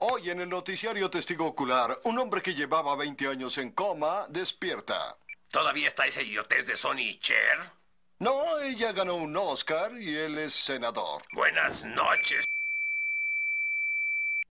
Hoy en el noticiario Testigo Ocular, un hombre que llevaba 20 años en coma despierta. ¿Todavía está esa idiotez de Sony. Cher? No, ella ganó un Oscar y él es senador. Buenas noches.